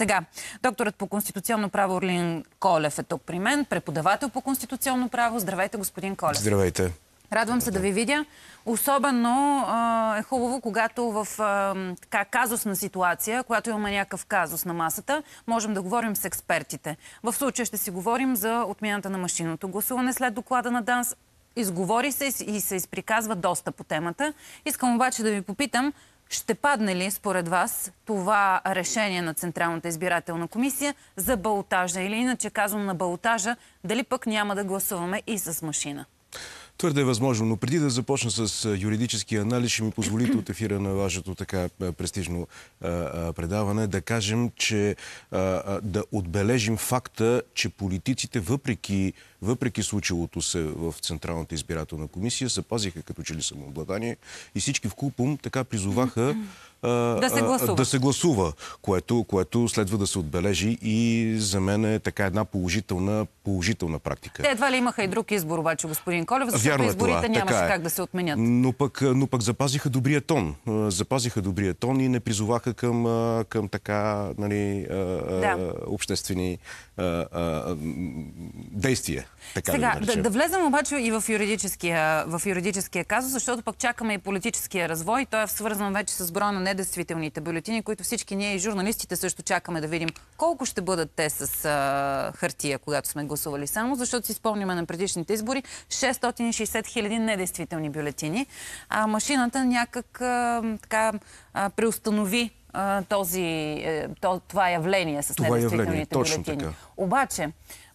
Сега, докторът по конституционно право Орлин Колев е тук при мен, преподавател по конституционно право. Здравейте, господин Колев. Здравейте. Радвам се да ви видя. Особено е хубаво, когато в така, казусна ситуация, когато имаме някакъв казус на масата, можем да говорим с експертите. В случая ще си говорим за отмяната на машиното гласуване след доклада на ДАНС. Изговори се и се изприказва доста по темата. Искам обаче да ви попитам, ще падне ли според вас това решение на Централната избирателна комисия за балотажа или иначе казвам на балотажа, дали пък няма да гласуваме и с машина? Твърде е възможно, но преди да започна с юридически анализ, ще ми позволите от ефира на вашето така престижно предаване да кажем, че да отбележим факта, че политиците, въпреки, въпреки случилото се в Централната избирателна комисия, запазиха като че ли самообладание и всички в купом така призоваха да се гласува, да се гласува което, което следва да се отбележи и за мен е така една положителна, положителна практика. Те едва ли имаха и друг избор, обаче, господин Колев, защото Вярно е изборите това. нямаше така е. как да се отменят. Но пък, но пък запазиха добрия тон. Запазиха добрия тон и не призоваха към, към така нали, да. обществени действия. Така Сега, да, да, да влезем обаче и в юридическия, в юридическия казус, защото пък чакаме и политическия развой. Той е свързан вече с броя на недействителните бюлетини, които всички ние и журналистите също чакаме да видим колко ще бъдат те с а, хартия, когато сме гласували само, защото си спомняме на предишните избори 660 хиляди недействителни бюлетини. А машината някак а, така а, преустанови този, е, то, това явление с недействителните бюлетини. Обаче,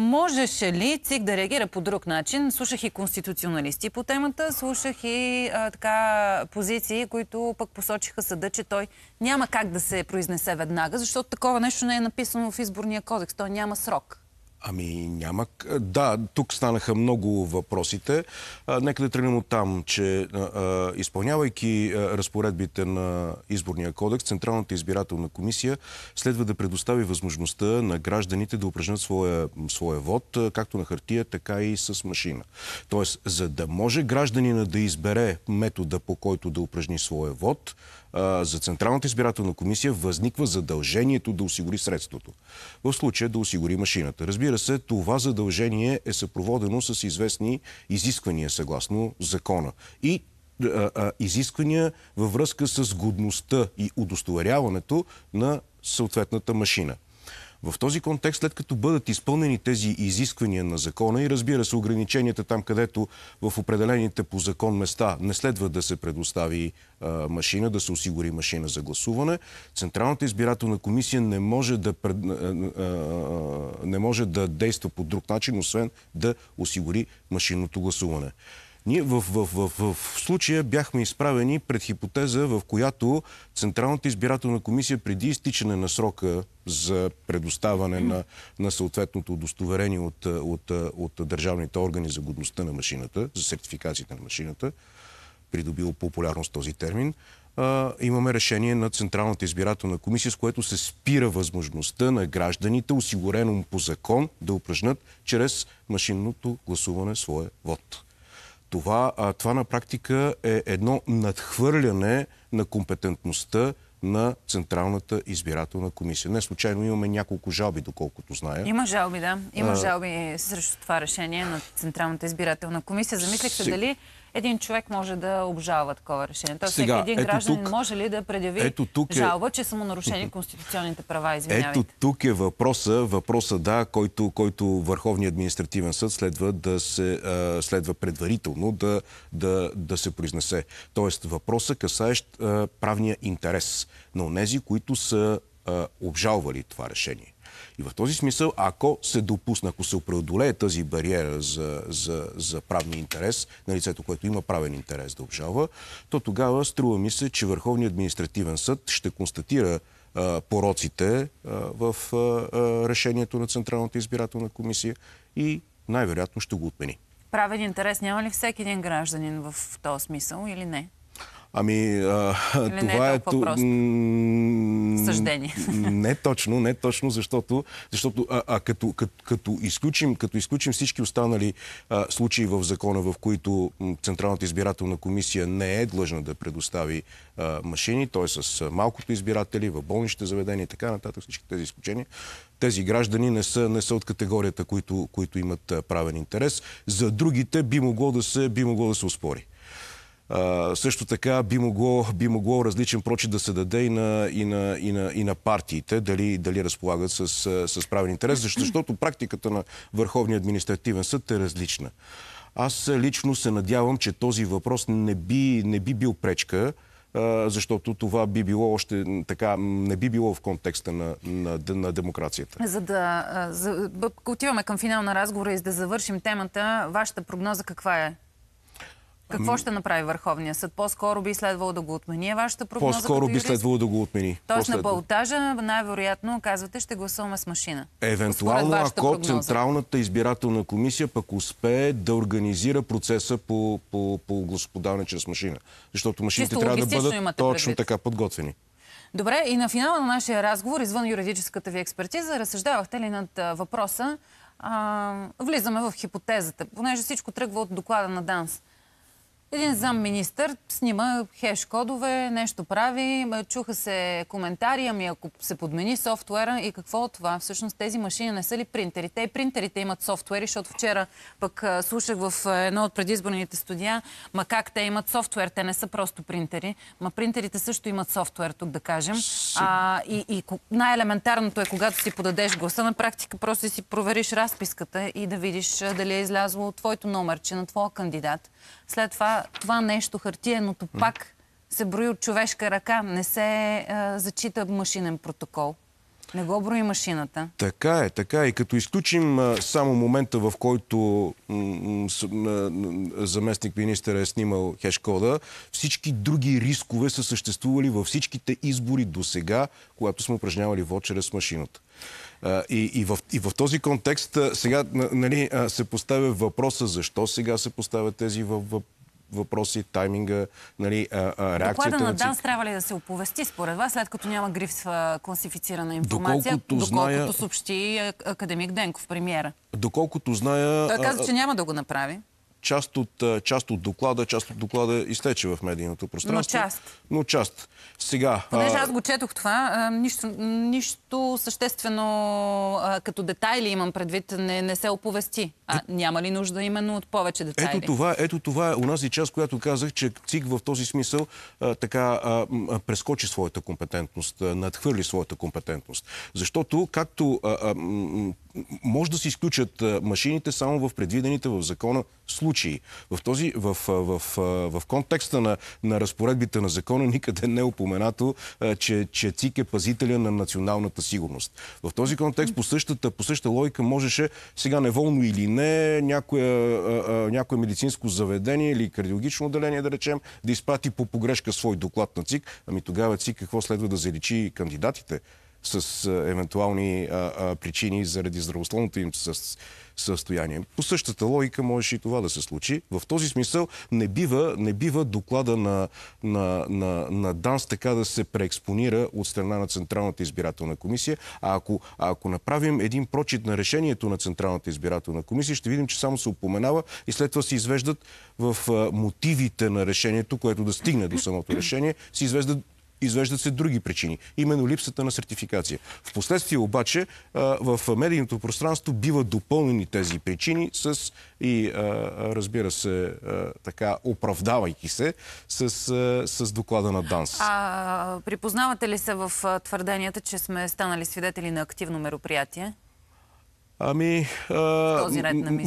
Можеше ли ЦИК да реагира по друг начин? Слушах и конституционалисти по темата, слушах и а, така, позиции, които пък посочиха съда, че той няма как да се произнесе веднага, защото такова нещо не е написано в изборния кодекс. Той няма срок. Ами няма. Да, тук станаха много въпросите. нека да тръгнем от там, че изпълнявайки разпоредбите на изборния кодекс, Централната избирателна комисия следва да предостави възможността на гражданите да упражнят своя, своя вод, както на хартия, така и с машина. Тоест, за да може гражданина да избере метода по който да упражни своя вод, за Централната избирателна комисия възниква задължението да осигури средството. В случая да осигури машината. Разбира Разбира се, това задължение е съпроводено с известни изисквания съгласно закона. И изисквания във връзка с годността и удостоверяването на съответната машина. В този контекст, след като бъдат изпълнени тези изисквания на закона и разбира се ограниченията там, където в определените по закон места не следва да се предостави а, машина, да се осигури машина за гласуване, Централната избирателна комисия не може да, пред... а, не може да действа по друг начин, освен да осигури машинното гласуване. Ние в, в, в, в случая бяхме изправени пред хипотеза, в която Централната избирателна комисия преди изтичане на срока за предоставане на, на съответното удостоверение от, от, от, държавните органи за годността на машината, за сертификацията на машината, придобило популярност този термин, а, имаме решение на Централната избирателна комисия, с което се спира възможността на гражданите, осигурено по закон, да упражнат чрез машинното гласуване своя вод. Това, а, това на практика е едно надхвърляне на компетентността на Централната избирателна комисия. Не случайно имаме няколко жалби, доколкото зная. Има жалби, да. Има а... жалби срещу това решение на Централната избирателна комисия. Замислих се Си... дали един човек може да обжалва такова решение. Тоест, всеки един гражданин тук, може ли да предяви ето тук е, жалба, че са му нарушени конституционните права? Извинявайте. Ето тук е въпроса, въпроса да, който, който Върховният административен съд следва да се а, следва предварително да, да, да се произнесе. Тоест, въпроса касаещ а, правния интерес на онези, които са а, обжалвали това решение. И в този смисъл, ако се допусне, ако се преодолее тази бариера за, за, за правния интерес на лицето, което има правен интерес да обжалва, то тогава струва ми се, че Върховният административен съд ще констатира пороците в решението на Централната избирателна комисия и най-вероятно ще го отмени. Правен интерес няма ли всеки един гражданин в този смисъл или не? Ами, а, Или е това е... Ту... Съждение. Не точно, не точно, защото, защото а, а, като, като, като, изключим, като изключим всички останали а, случаи в закона, в които Централната избирателна комисия не е длъжна да предостави а, машини, т.е. с малкото избиратели, в болнище заведения и така нататък, всички тези изключения, тези граждани не са, не са от категорията, които, които имат правен интерес. За другите би могло да се, би могло да се успори също така би могло, би могло различен прочит да се даде и на, и на, и на, и на партиите, дали, дали разполагат с, с правен интерес, защото, защото практиката на Върховния административен съд е различна. Аз лично се надявам, че този въпрос не би, не би бил пречка, защото това би било още така, не би било в контекста на, на, на демокрацията. За да за, отиваме към финал на разговора и за да завършим темата, вашата прогноза каква е? Какво ами- ще направи Върховния съд? По-скоро би следвало да го отмени. Е вашата прогноза По-скоро би следвало да го отмени. Тоест на балтажа най-вероятно, казвате, ще гласуваме с машина. Евентуално, ако прогноза. Централната избирателна комисия пък успее да организира процеса по, по, по господаване чрез машина. Защото машините Чисто трябва да бъдат точно така подготвени. Добре, и на финала на нашия разговор, извън юридическата ви експертиза, разсъждавахте ли над въпроса? А, влизаме в хипотезата, понеже всичко тръгва от доклада на ДАНС. Един замминистър снима хеш кодове, нещо прави, чуха се коментари, ами ако се подмени софтуера и какво от това? Всъщност тези машини не са ли принтери? Те и принтерите имат софтуери, защото вчера пък слушах в едно от предизборните студия, ма как те имат софтуер, те не са просто принтери, ма принтерите също имат софтуер, тук да кажем. А, и, и най-елементарното е, когато си подадеш гласа, на практика просто си провериш разписката и да видиш дали е излязло твоето номерче на твоя кандидат. След това това, нещо, нещо хартиеното пак се брои от човешка ръка, не се а, зачита машинен протокол. Не го брои машината. Така е, така е. И като изключим а, само момента, в който заместник министър е снимал хешкода, всички други рискове са съществували във всичките избори до сега, когато сме упражнявали вод чрез машината. А, и, и, в, и в този контекст сега нали, се поставя въпроса защо сега се поставят тези въпроси въпроси, тайминга, нали, а, а, реакцията Доклада на, на ДАНС трябва ли да се оповести според вас, след като няма гриф класифицирана информация, доколкото, доколкото зная... съобщи академик Денков, премиера? Доколкото зная... Той каза, че няма да го направи част от, част от доклада, част от доклада изтече в медийното пространство. Но част. Но част. Сега... Понеже аз го четох това, нищо, нищо съществено като детайли имам предвид, не, не се оповести. А е- няма ли нужда именно от повече детайли? Ето това, ето това е унази част, която казах, че ЦИК в този смисъл така прескочи своята компетентност, надхвърли своята компетентност. Защото, както може да се изключат машините само в предвидените в закона случаи, случаи. В, този, в, в, в, в контекста на, на разпоредбите на закона никъде не е упоменато, че, че ЦИК е пазителя на националната сигурност. В този контекст по същата, по същата логика можеше сега неволно или не някоя, някое медицинско заведение или кардиологично отделение, да речем, да изпрати по погрешка свой доклад на ЦИК. Ами тогава ЦИК какво следва да заличи кандидатите? с евентуални а, а, причини заради здравословното им със, състояние. По същата логика можеше и това да се случи. В този смисъл не бива, не бива доклада на, на, на, на ДАНС така да се преекспонира от страна на Централната избирателна комисия. А ако, а ако направим един прочит на решението на Централната избирателна комисия, ще видим, че само се упоменава и след това се извеждат в а, мотивите на решението, което да стигне до самото решение, се извеждат Извеждат се други причини. Именно липсата на сертификация. Впоследствие обаче в медийното пространство биват допълнени тези причини с и разбира се така оправдавайки се с, с доклада на ДАНС. А припознавате ли се в твърденията, че сме станали свидетели на активно мероприятие? Ами, а,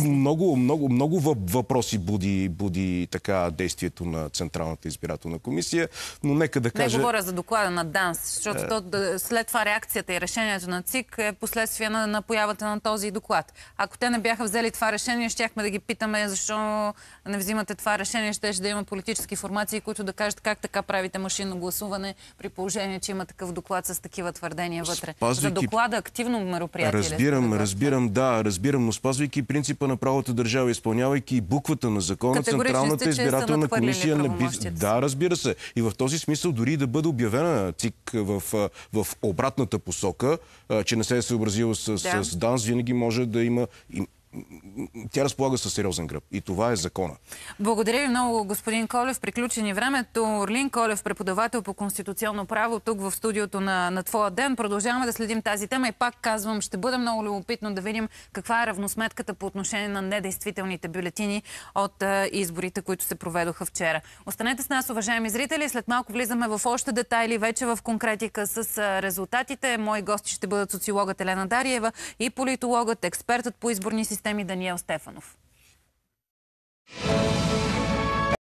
много, много, много въпроси буди, буди така действието на Централната избирателна комисия, но нека да кажа... Не говоря за доклада на ДАНС, защото а... Е. то, след това реакцията и решението на ЦИК е последствие на, на появата на този доклад. Ако те не бяха взели това решение, щяхме да ги питаме защо не взимате това решение, ще да има политически формации, които да кажат как така правите машинно гласуване при положение, че има такъв доклад с такива твърдения вътре. Спазвайки... За доклада активно мероприятие. Разбирам, разбирам Разбирам, да, разбирам, но спазвайки принципа на правото държава, изпълнявайки буквата на закона, Централната избирателна комисия не би... Да, разбира се. И в този смисъл дори да бъде обявена ЦИК в, в обратната посока, че не се е съобразила с, да. с ДАНС, винаги може да има тя разполага със сериозен гръб. И това е закона. Благодаря ви много, господин Колев. Приключени времето. Орлин Колев, преподавател по конституционно право, тук в студиото на, на Твоя ден. Продължаваме да следим тази тема и пак казвам, ще бъде много любопитно да видим каква е равносметката по отношение на недействителните бюлетини от а, е, изборите, които се проведоха вчера. Останете с нас, уважаеми зрители. След малко влизаме в още детайли, вече в конкретика с а, е, резултатите. Мои гости ще бъдат социологът Елена Дариева и политологът, експертът по изборни системи системи Даниел Стефанов.